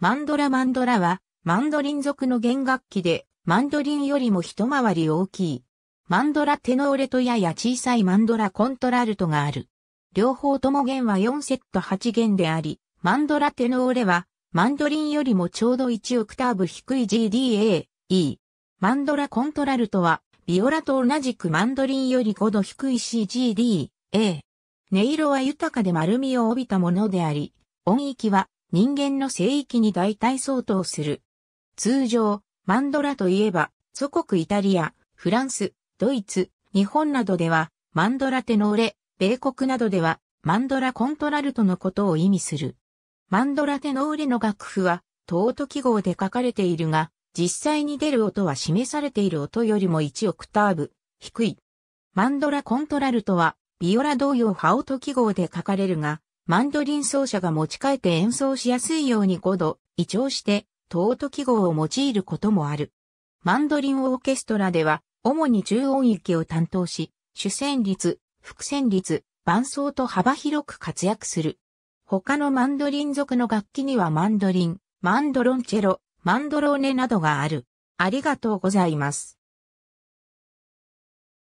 マンドラマンドラは、マンドリン族の弦楽器で、マンドリンよりも一回り大きい。マンドラテノーレとやや小さいマンドラコントラルトがある。両方とも弦は4セット8弦であり、マンドラテノーレは、マンドリンよりもちょうど1オクターブ低い GDA、E。マンドラコントラルトは、ビオラと同じくマンドリンより5度低い CGD、A。音色は豊かで丸みを帯びたものであり、音域は人間の聖域に大体相当する。通常、マンドラといえば、祖国イタリア、フランス、ドイツ、日本などでは、マンドラテノーレ、米国などでは、マンドラコントラルトのことを意味する。マンドラテノーレの楽譜は、トート記号で書かれているが、実際に出る音は示されている音よりも1オクターブ、低い。マンドラコントラルトは、ビオラ同様ハオト記号で書かれるが、マンドリン奏者が持ち替えて演奏しやすいように5度、移調して、トート記号を用いることもある。マンドリンオーケストラでは、主に中音域を担当し、主旋律、副旋律、伴奏と幅広く活躍する。他のマンドリン族の楽器にはマンドリン、マンドロンチェロ、マンドローネなどがある。ありがとうございます。